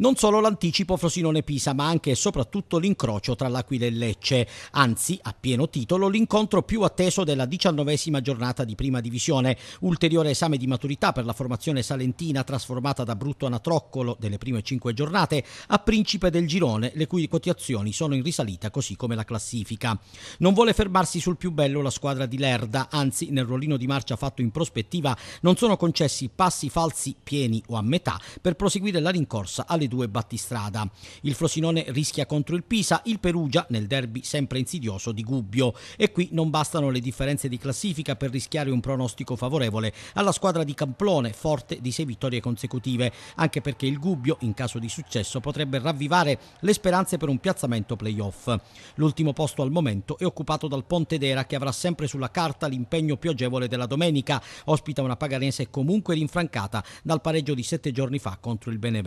Non solo l'anticipo Frosinone-Pisa, ma anche e soprattutto l'incrocio tra l'Aquila e Lecce, anzi, a pieno titolo, l'incontro più atteso della diciannovesima giornata di Prima Divisione, ulteriore esame di maturità per la formazione salentina trasformata da brutto anatroccolo delle prime cinque giornate a principe del girone, le cui quotazioni sono in risalita così come la classifica. Non vuole fermarsi sul più bello la squadra di Lerda, anzi nel ruolino di marcia fatto in prospettiva non sono concessi passi falsi pieni o a metà per proseguire la rincorsa alle due battistrada. Il Frosinone rischia contro il Pisa, il Perugia nel derby sempre insidioso di Gubbio e qui non bastano le differenze di classifica per rischiare un pronostico favorevole alla squadra di Camplone, forte di sei vittorie consecutive, anche perché il Gubbio, in caso di successo, potrebbe ravvivare le speranze per un piazzamento playoff. L'ultimo posto al momento è occupato dal Pontedera che avrà sempre sulla carta l'impegno più agevole della domenica, ospita una Paganese comunque rinfrancata dal pareggio di sette giorni fa contro il Benevento.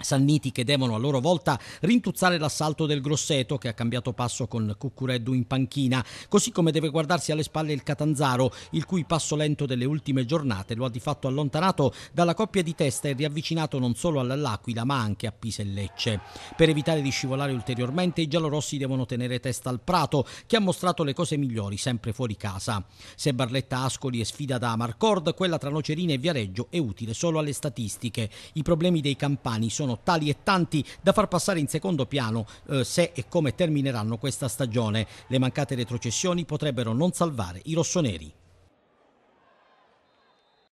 Sanniti che devono a loro volta rintuzzare l'assalto del Grosseto che ha cambiato passo con Cuccureddu in panchina, così come deve guardarsi alle spalle il Catanzaro, il cui passo lento delle ultime giornate lo ha di fatto allontanato dalla coppia di testa e riavvicinato non solo all'Aquila ma anche a Pisa e Lecce. Per evitare di scivolare ulteriormente i giallorossi devono tenere testa al Prato che ha mostrato le cose migliori sempre fuori casa. Se Barletta Ascoli è sfida da Amarcord, quella tra Nocerina e Viareggio è utile solo alle statistiche. I problemi dei campani sono sono tali e tanti da far passare in secondo piano eh, se e come termineranno questa stagione. Le mancate retrocessioni potrebbero non salvare i rossoneri.